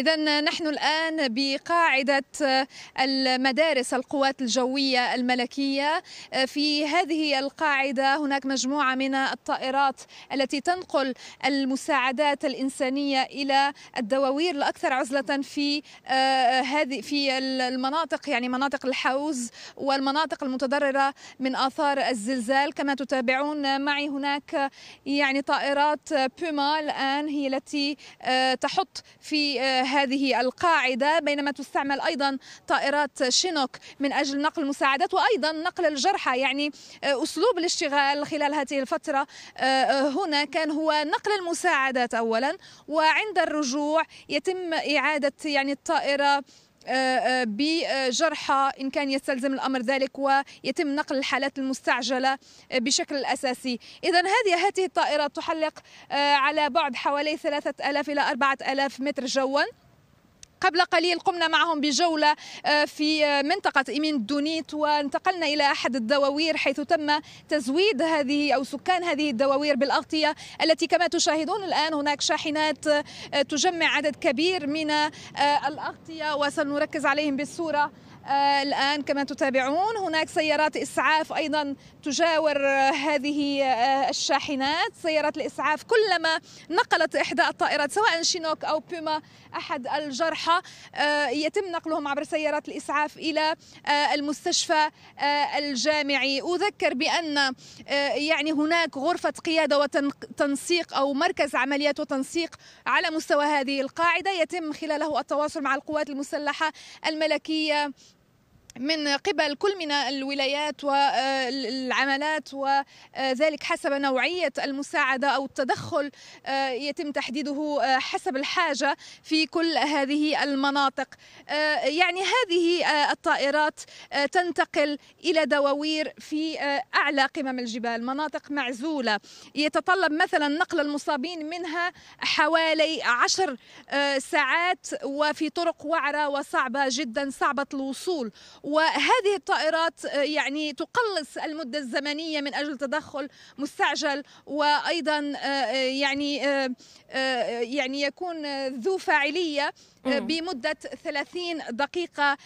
إذا نحن الآن بقاعدة آه، المدارس القوات الجوية الملكية آه، في هذه القاعدة هناك مجموعة من الطائرات التي تنقل المساعدات الإنسانية إلى الدواوير الأكثر عزلة في آه، هذه في المناطق يعني مناطق الحوز والمناطق المتضررة من آثار الزلزال كما تتابعون معي هناك يعني طائرات بوما الآن هي التي تحط في هذه القاعدة بينما تستعمل أيضا طائرات شينوك من أجل نقل المساعدات وأيضا نقل الجرحى يعني أسلوب الاشتغال خلال هذه الفترة آه، آه، هنا كان هو نقل المساعدات أولا وعند الرجوع يتم إعادة يعني الطائرة آه، بجرحى إن كان يستلزم الأمر ذلك ويتم نقل الحالات المستعجلة بشكل أساسي إذا هذه هذه الطائرة تحلق على بعد حوالي 3000 إلى 4000 متر جواً قبل قليل قمنا معهم بجولة آه، في آه، منطقة إمين دونيت وانتقلنا إلى أحد الدواوير حيث تم تزويد هذه أو سكان هذه الدواوير بالأغطية التي كما تشاهدون الآن هناك شاحنات آه، تجمع عدد كبير من الأغطية وسنركز عليهم بالصورة الآن كما تتابعون هناك سيارات إسعاف أيضا تجاور هذه آه، الشاحنات سيارات الإسعاف كلما نقلت إحدى الطائرات سواء شينوك أو بيما أحد الجرحى آه، يتم نقلهم عبر سيارات الإسعاف إلى آه، المستشفى الجامعي أذكر بأن يعني هناك غرفة قيادة وتنسيق أو مركز عمليات وتنسيق على مستوى هذه القاعدة يتم خلاله التواصل مع القوات المسلحة الملكية من قبل كل من الولايات والعملات وذلك حسب نوعية المساعدة أو التدخل آه، يتم تحديده آه، حسب الحاجة في كل هذه المناطق آه، يعني هذه الطائرات تنتقل إلى دواوير في أعلى قمم الجبال مناطق معزولة يتطلب مثلا نقل المصابين منها حوالي عشر ساعات وفي طرق وعرة وصعبة جدا صعبة الوصول وهذه الطائرات آه، يعني تقلص المدة الزمنية من أجل تدخل مستعجل وأيضا آه، آه، يعني يعني يكون ذو فاعلية بمدة 30 دقيقة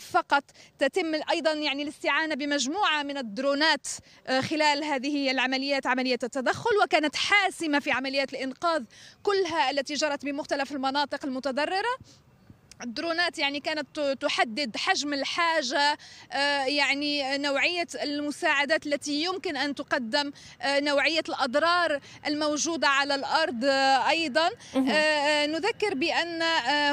فقط تتم أيضا يعني الاستعانة بمجموعة من الدرونات خلال هذه العمليات عملية التدخل وكانت حاسمة في عمليات الإنقاذ كلها التي جرت بمختلف المناطق المتضررة الدرونات يعني كانت تحدد حجم الحاجة آه، يعني نوعية المساعدات التي يمكن أن تقدم آه، نوعية الأضرار الموجودة على الأرض آه، أيضا نذكر بأن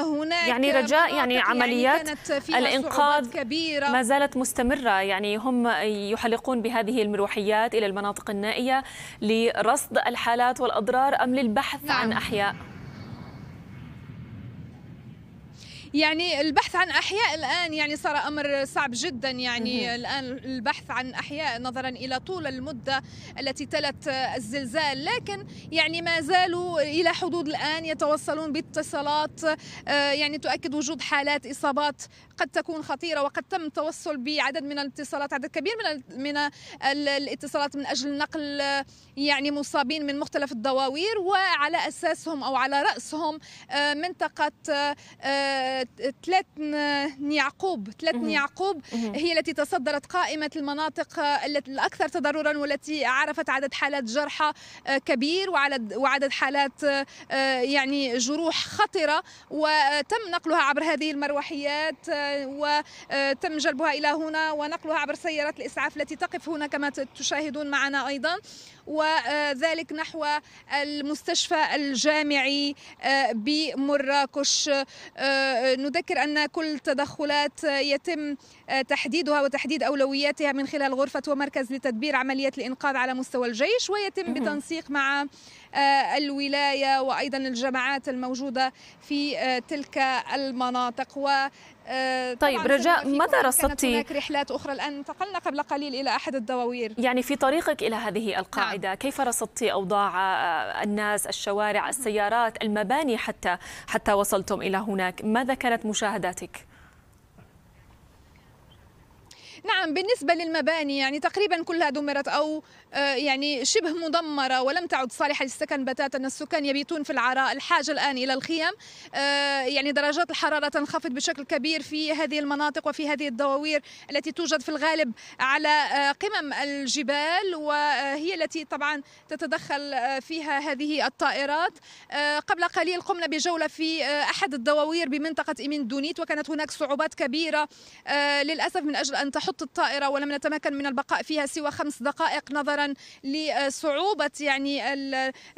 هناك يعني رجاء يعني, يعني عمليات يعني كانت فيها الإنقاذ كبيرة ما زالت مستمرة يعني هم يحلقون بهذه المروحيات إلى المناطق النائية لرصد الحالات والأضرار أم للبحث نعم. عن أحياء يعني البحث عن احياء الان يعني صار امر صعب جدا يعني الان البحث عن احياء نظرا الى طول المده التي تلت الزلزال لكن يعني ما زالوا الى حدود الان يتوصلون باتصالات آه، يعني تؤكد وجود حالات اصابات قد تكون خطيره وقد تم التوصل بعدد من الاتصالات عدد كبير من من الاتصالات من اجل نقل آه، يعني مصابين من مختلف الدواوير وعلى اساسهم او على راسهم آه، منطقه ثلاث يعقوب ثلاث يعقوب هي التي تصدرت قائمة المناطق آه، الأكثر تضررا والتي عرفت عدد حالات جرحى آه، كبير وعدد حالات آه، يعني جروح خطرة وتم نقلها عبر هذه المروحيات وتم جلبها إلى هنا ونقلها عبر سيارات الإسعاف التي تقف هنا كما تشاهدون معنا أيضا وذلك نحو المستشفى الجامعي بمراكش نذكر أن كل تدخلات يتم تحديدها وتحديد أولوياتها من خلال غرفة ومركز لتدبير عمليات الإنقاذ على مستوى الجيش ويتم بتنسيق مع آه، الولاية وأيضا الجماعات الموجودة في آه، تلك المناطق آه، طيب رجاء ماذا رصدتي؟ هناك رحلات أخرى الآن انتقلنا قبل قليل إلى أحد الدواوير يعني في طريقك إلى هذه القاعدة نعم. كيف رصدتي أوضاع آه، الناس الشوارع السيارات المباني حتى حتى وصلتم إلى هناك ماذا كانت مشاهداتك؟ نعم بالنسبة للمباني يعني تقريبا كلها دمرت أو آه، يعني شبه مدمرة ولم تعد صالحة للسكن بتاتا السكان يبيتون في العراء الحاجة الآن إلى الخيم آه، يعني درجات الحرارة تنخفض بشكل كبير في هذه المناطق وفي هذه الدواوير التي توجد في الغالب على آه، قمم الجبال وهي التي طبعا تتدخل فيها هذه الطائرات قبل قليل قمنا بجولة في أحد الدواوير بمنطقة إمين دونيت وكانت هناك صعوبات كبيرة للأسف من أجل أن تحط تسقط الطائرة ولم نتمكن من البقاء فيها سوى خمس دقائق نظرا لصعوبة يعني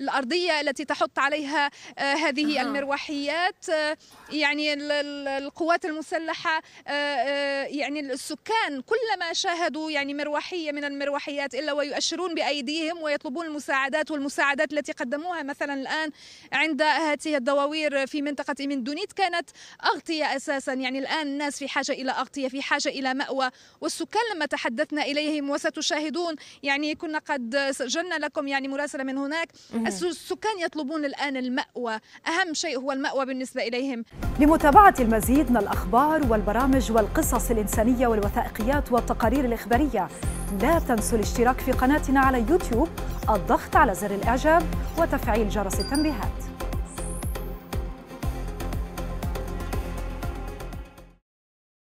الأرضية التي تحط عليها آه، هذه المروحيات آه، يعني القوات المسلحة آه، يعني السكان كلما شاهدوا يعني مروحية من المروحيات إلا ويؤشرون بأيديهم ويطلبون المساعدات والمساعدات التي قدموها مثلا الآن عند هذه الدواوير في منطقة إمندونيت كانت أغطية أساسا يعني الآن الناس في حاجة إلى أغطية في حاجة إلى مأوى والسكان لما تحدثنا إليهم وستشاهدون يعني كنا قد سجلنا لكم يعني مراسلة من هناك السكان يطلبون الآن المأوى أهم شيء هو المأوى بالنسبة إليهم لمتابعة المزيد من الأخبار والبرامج والقصص الإنسانية والوثائقيات والتقارير الإخبارية لا تنسوا الاشتراك في قناتنا على يوتيوب الضغط على زر الإعجاب وتفعيل جرس التنبيهات